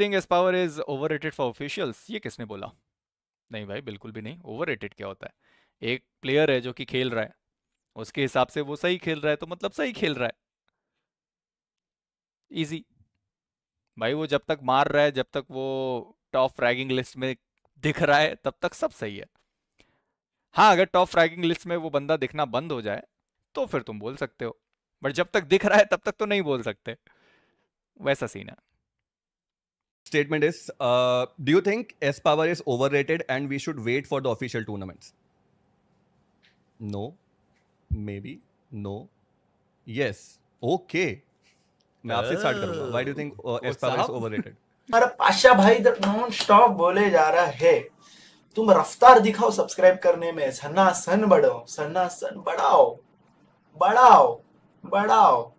Think as power is over for officials ये किसने बोला नहीं भाई बिल्कुल भी नहीं ओवर क्या होता है एक प्लेयर है जो कि खेल रहा है उसके हिसाब से वो सही खेल रहा है तो मतलब सही खेल रहा है इजी भाई वो जब तक मार रहा है जब तक वो टॉप फ्रैगिंग लिस्ट में दिख रहा है तब तक सब सही है हाँ अगर टॉप फ्रैगिंग लिस्ट में वो बंदा दिखना बंद हो जाए तो फिर तुम बोल सकते हो बट जब तक दिख रहा है तब तक तो नहीं बोल सकते वैसा सीन है statement is uh, do you think S Power is overrated and we should wait for the official tournaments? No. Maybe. No. Yes. Okay. मैं आपसे स्टार्ट करूंगा why do think as power is overrated हमारा पाशा भाई non stop बोले जा रहा है तुम रफ्तार दिखाओ सब्सक्राइब करने में सन्ना सन बढ़ाओ सन्ना सन बढ़ाओ बढ़ाओ बढ़ाओ